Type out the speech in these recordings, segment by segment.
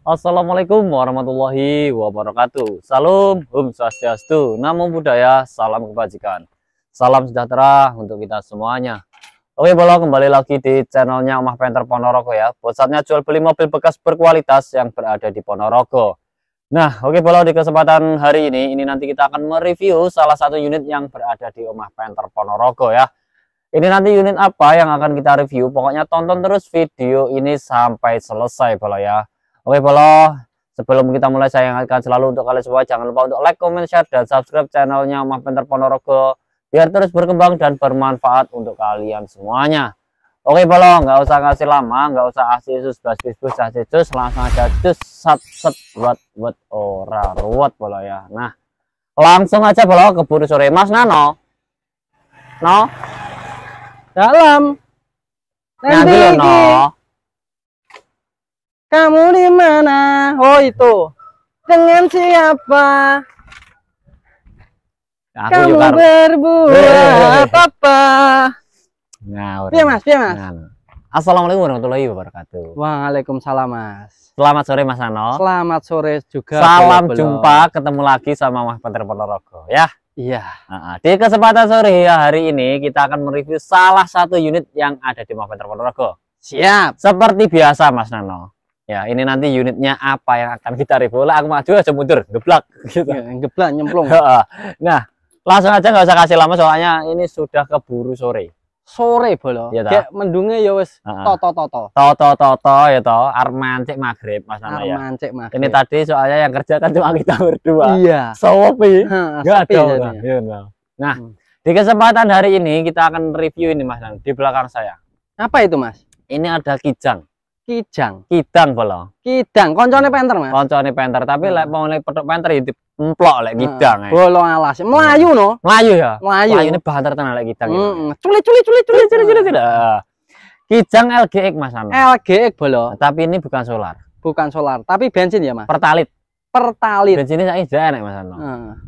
Assalamualaikum warahmatullahi wabarakatuh. Salam, Om Swastiastu, Namo Buddhaya, salam kebajikan. Salam sejahtera untuk kita semuanya. Oke, bolo kembali lagi di channelnya Omah Penter Ponorogo ya. Pusatnya jual beli mobil bekas berkualitas yang berada di Ponorogo. Nah, oke bolo di kesempatan hari ini, ini nanti kita akan mereview salah satu unit yang berada di Omah Penter Ponorogo ya. Ini nanti unit apa yang akan kita review, pokoknya tonton terus video ini sampai selesai bolo ya. Oke polo, sebelum kita mulai saya ingatkan selalu untuk kalian semua jangan lupa untuk like, comment, share dan subscribe channelnya Mahpenter Ponorogo biar terus berkembang dan bermanfaat untuk kalian semuanya. Oke polo, nggak usah ngasih lama, nggak usah asih sus, bas bis bus, asih sus, langsung aja cus, sat set, buat buat ora ruwet polo ya. Nah, langsung aja polo ke keburu sore, Mas Nano, no, dalam, nanti, nanti no. Kamu di mana? Oh itu. Dengan siapa? Nah, aku Kamu juga... berbuat apa? Nah, Iya mas, iya mas. Nah, Assalamualaikum warahmatullahi wabarakatuh. Waalaikumsalam Mas. Selamat sore Mas Ano. Selamat sore juga. Salam jumpa, ketemu lagi sama Mas Peter Ponorogo ya. Iya. Nah, di kesempatan sore hari ini kita akan mereview salah satu unit yang ada di Mas Peter Ponorogo. Siap. Seperti biasa Mas Nano ya ini nanti unitnya apa yang akan kita review lah aku maju aja mundur geblak gitu ya, geblak nyemplung nah langsung aja nggak usah kasih lama soalnya ini sudah keburu sore sore bolo ya kayak mendungnya ya wes Toto toto. to to to to to to to ya to arman cek maghrib mas nama ya cek maghrib ini tadi soalnya yang kerja kan cuma kita berdua iya sopi nggak ada you know. Iya, nah hmm. di kesempatan hari ini kita akan review ini mas di belakang saya apa itu mas ini ada kijang Kijang. Kidang pula. Kidang, koncone hmm. penter, Mas. Koncone penter, tapi hmm. lek mau lek penter ya itu emplok hmm. ya? lek kidang. Hmm. Bolo alas. Melayu no. Melayu ya. Melayu. Melayu ini bahan tenan lek kidang. Heeh. cule cule cule cule cule culik tidak. Kijang LGX Mas Amin. LGX bolo. Tapi ini bukan solar. Bukan solar, tapi bensin ya, Mas. Pertalit. Pertalit. Bensinnya saya enak Mas Amin.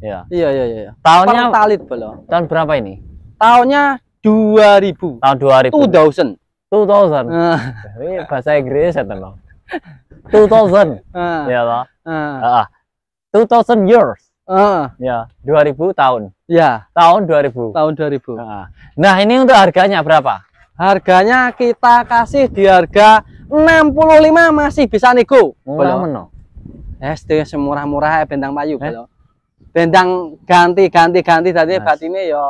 Iya. iya. Iya iya iya. Tahunnya Pertalit bolo. Tahun berapa ini? Tahunnya 2000. Tahun 2000. 2000. 2000 ah. ini bahasa Inggris ya tenang 2000 ya lah uh. 2000 years Uh. Ya, 2000 tahun. Ya, tahun 2000. Tahun 2000. Nah, ah. nah ini untuk harganya berapa? Harganya kita kasih di harga 65 masih bisa nego. belum meno. Es itu semurah-murah bendang payu eh? Ya, bendang eh? ganti ganti ganti tadi yes. batine yo ya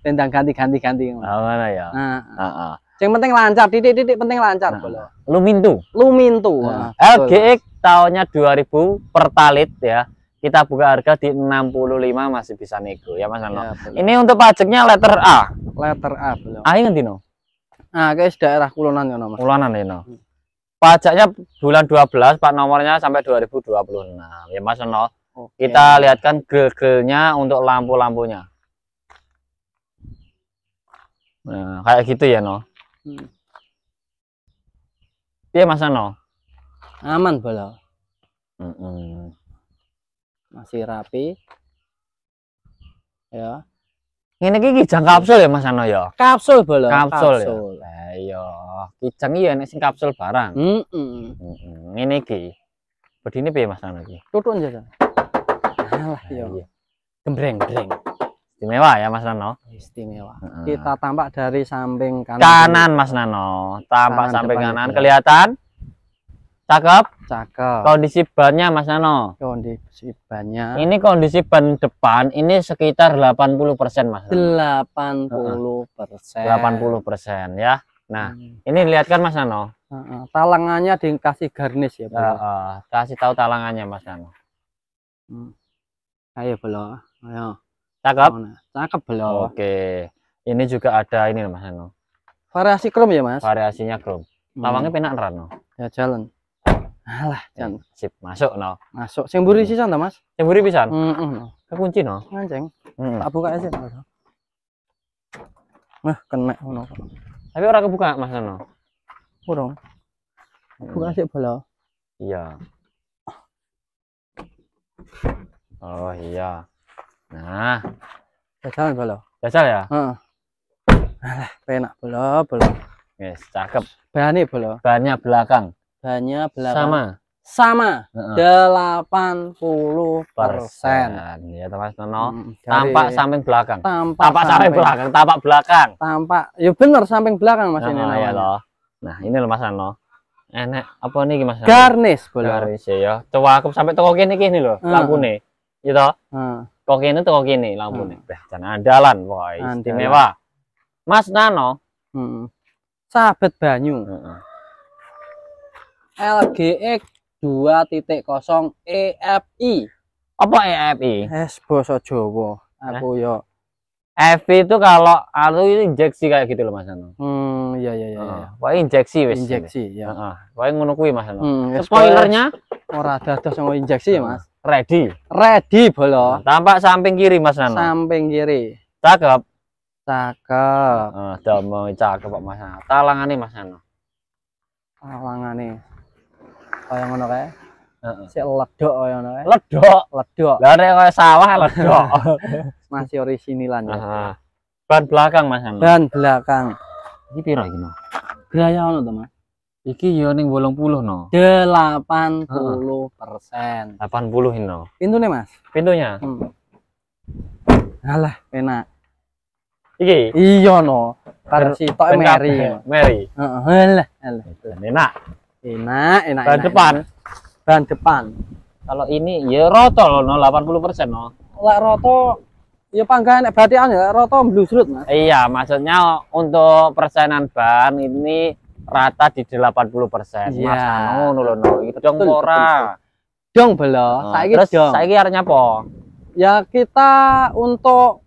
bendang ganti ganti ganti. Oh, mana ya? Heeh. Ah. uh -uh. Yang penting lancar, titik-titik penting lancar. Nah, Lumintu. Lumintu. Nah, LGX tahunnya 2000 pertalit ya. Kita buka harga di 65 masih bisa nego ya Mas Anno. Ya, Ini untuk pajaknya letter A. Letter A belum. A ngendi no? Nah, guys daerah Kulonan ya no Mas. Kulonan ya no. Pajaknya bulan 12, Pak nomornya sampai 2026 ya Mas Anno. Okay. Kita lihatkan gel-gelnya untuk lampu-lampunya. Nah, kayak gitu ya, no. Hmm. Iya Mas Ano. Aman bola. Mm Masih rapi. Ya. Ini kiki jang kapsul ya Mas Ano ya. Kapsul bola. Kapsul, kapsul. ya. Ayo, kijang iya nih sing kapsul barang. Mm -mm. mm -mm. Ini ki. Berdini pih Mas Ano ki. Tutun jalan. Alah Gembreng, gembreng. istimewa ya Mas Nano istimewa hmm. kita tampak dari samping kanan kanan Mas Nano tampak kanan samping kanan itu. kelihatan cakep cakep kondisi bannya Mas Nano kondisi bannya ini kondisi ban depan ini sekitar 80 persen Mas Nano. 80 persen 80 persen ya Nah, hmm. ini lihatkan Mas Nano. talangannya dikasih garnish ya, Bu. Uh, uh, kasih tahu talangannya Mas Nano. Hmm. Ayo, belum Ayo. Cakep. cakep belum. Oke. Ini juga ada ini Mas Nano. Variasi chrome ya, Mas? Variasinya chrome. Lawangnya hmm. penak Rano. Ya jalan. Alah, eh, Sip, masuk no. Masuk. sih mburi sih Mas? Sing bisa pisan. Mm hmm, -mm. Kekunci no. Anjing. Mm. Tak buka aja. Nah, kena no. Tapi orang kebuka, Mas Nano. Kurang. Hmm. Buka sih belum Iya. Oh iya. Nah. Gagal belum? Gagal ya? Heeh. Alah, penak belum, belum. Yes, cakep. Bahannya belum? Bahannya belakang. Bahannya belakang. Sama. Sama. Delapan puluh persen. Ya teman-teman. Hmm, tampak samping belakang. Tampak, tampak samping belakang. Tampak belakang. Tampak. Ya benar samping belakang mas ini. Nah, ya loh. Nah ini loh mas Nono. enak apa nih mas garnish boleh garnis ya cowok iya. aku sampai toko kini kini loh uh. lampu nih gitu uh kok ini tuh kok ini lampu hmm. nih hmm. jangan andalan wah istimewa Mas Nano hmm. sahabat banyu hmm. LGX 2.0 EFI apa EFI? es boso jowo aku eh? yo EFI itu kalau aku itu injeksi kayak gitu loh Mas Nano hmm iya iya iya uh, ya. wah injeksi wes injeksi ya uh, wah ngono kuwi Mas Nano hmm, spoilernya ora sama injeksi ya Mas ready ready bolo tampak samping kiri mas Nano samping kiri cakep cakep eh, udah mau cakep pak mas Nano nih mas Nano Talangan nih, kayak ngono kayak Si ledok kaya ngono Ledok, ledok. Lari kayak sawah ya ledok. Masih orisinilan ya. Ban belakang Mas Nano. Ban belakang. ini piro gimana Mas? ngono Mas? Iki yo ning 80 no. 80 persen. 80 no. Pintunya mas? Pintunya. Hmm. Alah enak. Iki. iyo no. Kan sitok Mary. Mary. Heeh. Alah, alah. Enak. Enak, enak. Ban depan. Ban depan. Kalau ini ya roto loh no 80 persen no. Lah roto Ya panggang berarti anu ya roto blusrut mas. Iya maksudnya untuk persenan ban ini rata di 80 persen. Iya. Mas Anu nulono itu dong ora. Oh, dong belo. terus saya saiki arep Ya kita untuk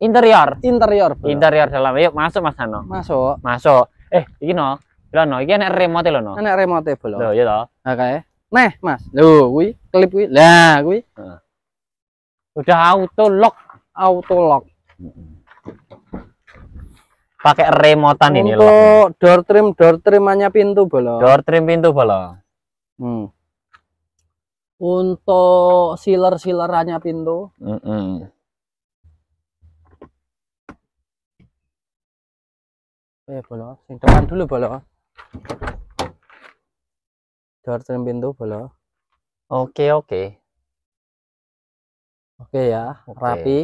interior. Interior. Bro. Interior dalam. Yuk masuk Mas Anu. Masuk. Masuk. Eh, ini no. Lho no, Ini remote lo, no. Enek remote belo. Lo ya Oke. Nah, Mas. lo, gue, klip gue, Lah, gue. Nah. Udah auto lock, auto lock. Mm -hmm pakai remotan ini loh. Untuk door trim, door trimannya pintu bolong. Door trim pintu bolong. Hmm. Untuk sealer, silerannya pintu. Mm -mm. Eh bolong, yang depan dulu bolong. Door trim pintu bolong. Oke, okay, oke. Okay. Oke okay, ya, okay. rapi.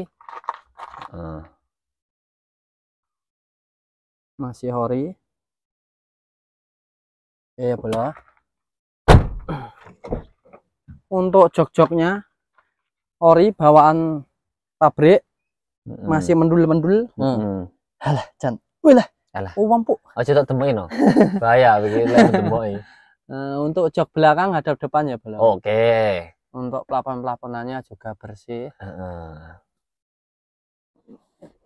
Ah masih hori ya bola untuk jok-joknya ori bawaan pabrik mm. masih mendul-mendul halah jan wih lah Uang Oh, mampu. Aja oh, tak temuin no. Bahaya begitu Uh, eh, untuk jok belakang hadap depan ya belakang. Oke. Okay. Untuk pelapon pelaponannya juga bersih.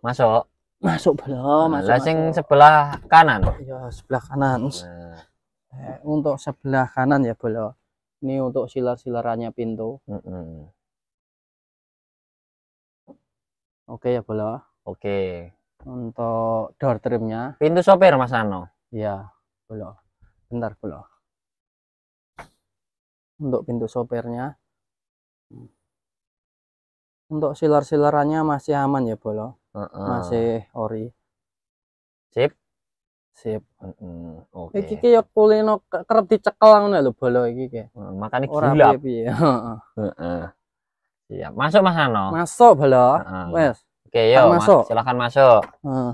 masuk masuk belum nah, masuk, nah, masuk. sebelah kanan ya sebelah kanan nah. eh, untuk sebelah kanan ya belum ini untuk silar-silarannya pintu -hmm. oke ya belum oke untuk door trimnya pintu sopir mas Ano ya belum bentar belum untuk pintu sopirnya untuk silar-silarannya masih aman ya belum uh masih ori sip sip oke okay. iki ya kulino kerep dicekel ngono lho bolo iki ki makane gula piye heeh iya masuk Mas Ano masuk bolo -uh. wes oke kan yo masuk silakan masuk uh.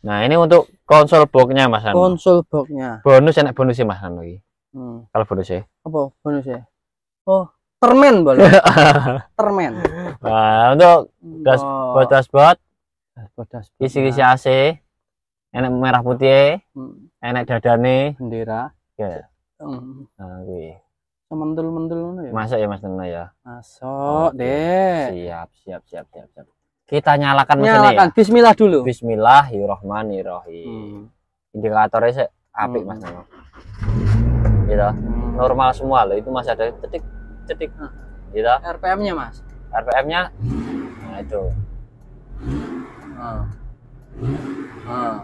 nah ini untuk konsol boxnya Mas Ano konsol boxnya bonus enak bonus sih e, Mas Ano iki hmm. kalau bonus ya apa bonus ya oh termen boleh termen nah untuk dashboard oh. dashboard kisi-kisi AC enak merah putih hmm. enak dadane bendera ya oke mendul mendul ya masuk ya mas Nena ya masuk okay. deh siap siap siap siap siap kita nyalakan mesin nyalakan ya? Bismillah dulu Bismillahirrohmanirrohim hmm. indikatornya se apik hmm. mas Nena gitu hmm. normal semua loh itu masih ada cetik cetik hmm. gitu RPM nya mas RPM nya nah itu ah. Ah.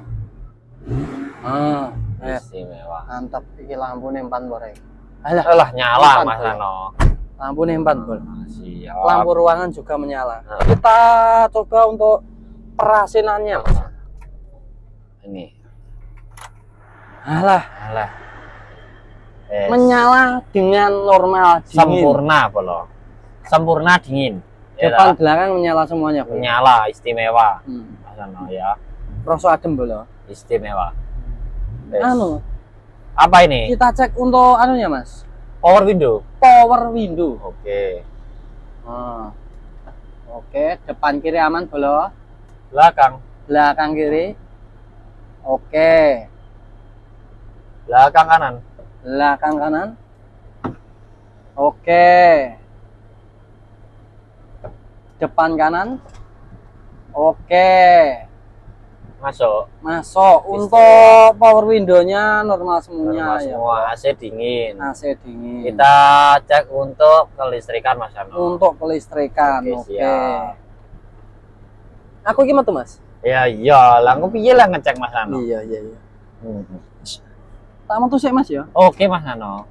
Ah. Istimewa. Mantap iki lampu nempan boreng. Alah, Alah nyala Mas Rano. Lampu nempan bol. Ah, siap. Lampu ruangan juga menyala. Nah. Kita coba untuk perasinannya. Mas. Ah. Ini. Alah. Alah. Yes. Menyala dengan normal dingin. Sempurna, Bolo. Sempurna dingin. Iya depan belakang menyala semuanya, bro. Menyala, istimewa. Hmm. Sana ya. Rosso adem, bro Istimewa. Yes. Anu. Apa ini? Kita cek untuk anunya, Mas. Power window. Power window. Oke. Okay. Ah. Oke, okay. depan kiri aman, belum? Belakang. Belakang kiri. Oke. Okay. Belakang kanan. Belakang kanan. Oke. Okay depan kanan oke masuk masuk untuk power windownya normal semuanya normal ya. semua AC dingin AC dingin kita cek untuk kelistrikan mas Ano untuk kelistrikan oke, oke. aku gimana tuh mas ya iya langsung aku lah ngecek mas Ano iya iya iya hmm. tak mau tuh sih mas ya oke mas Ano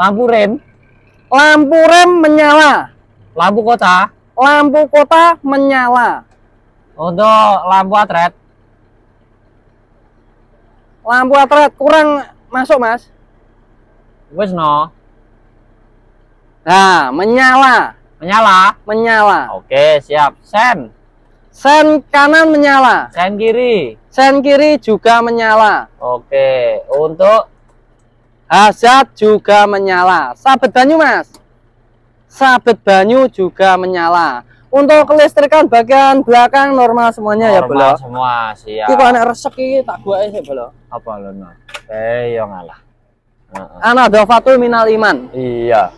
lampu rem, lampu rem menyala, lampu kota, lampu kota menyala. Untuk lampu atret, lampu atret kurang masuk mas. Wes no. Nah, menyala. Menyala. Menyala. Oke, siap. Sen. Sen kanan menyala. Sen kiri. Sen kiri juga menyala. Oke, untuk Hasad juga menyala. Sabet banyu, Mas. Sabet banyu juga menyala. Untuk kelistrikan bagian belakang normal semuanya normal ya, normal semua, siap. kalau anak resek ini tak gua ini Belo. Apa lo, no? Eh, yang ngalah. Anak Ana dofatul minal iman. Iya.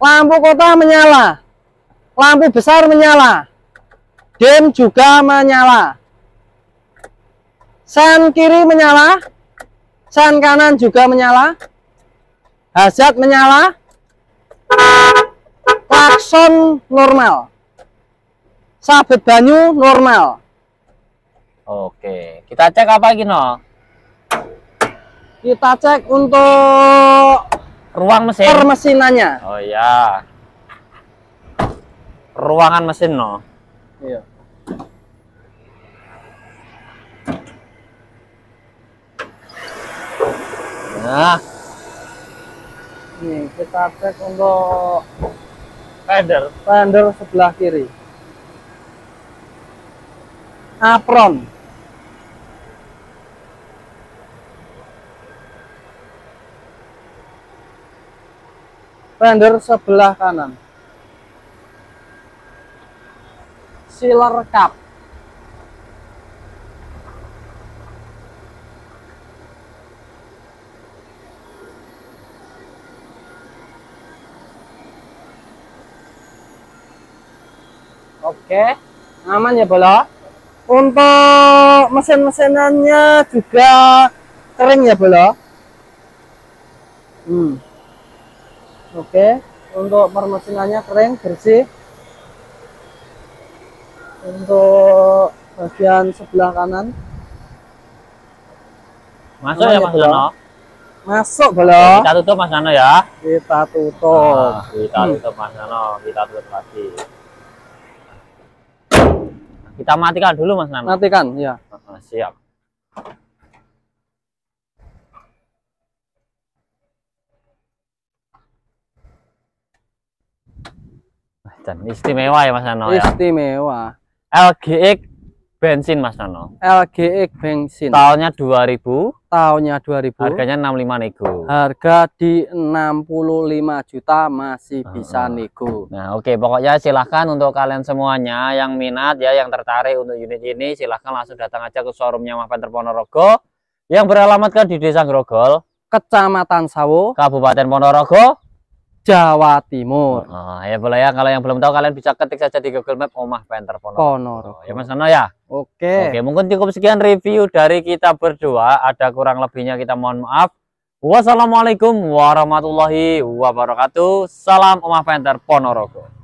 Lampu kota menyala. Lampu besar menyala. Dim juga menyala. Sen kiri menyala Sen kanan juga menyala. Hazard menyala. Klakson normal. Sabet banyu normal. Oke, kita cek apa lagi, No? Kita cek untuk ruang mesin. Permesinannya. Oh iya. Ruangan mesin, No. Iya. Nah. Nih, kita cek untuk fender, fender sebelah kiri. Apron. Fender sebelah kanan. Sealer cup. oke aman ya bola untuk mesin-mesinannya juga kering ya bola hmm. oke untuk permesinannya kering bersih untuk bagian sebelah kanan masuk ya, ya mas Nano masuk bola kita tutup mas Nano ya kita tutup nah, kita tutup mas Nano kita tutup lagi kita matikan dulu Mas Nana. Matikan, ya. siap. Dan istimewa ya Mas Nano ya. Istimewa. LGX bensin Mas Nono. LGX bensin. Tahunnya 2000. Tahunnya 2000. Harganya 65 nego. Harga di 65 juta masih uh ah. -huh. bisa nego. Nah, oke okay. pokoknya silahkan untuk kalian semuanya yang minat ya yang tertarik untuk unit ini silahkan langsung datang aja ke showroomnya Mapan Ponorogo yang beralamatkan di Desa Grogol, Kecamatan Sawo, Kabupaten Ponorogo, Jawa Timur. Oh, oh, ya boleh ya kalau yang belum tahu kalian bisa ketik saja di Google Map Omah Panther Ponorogo. Ponorogo. Oh, ya Mas Nono ya. Oke. Oke, mungkin cukup sekian review dari kita berdua. Ada kurang lebihnya kita mohon maaf. Wassalamualaikum warahmatullahi wabarakatuh. Salam Omah Panther Ponorogo.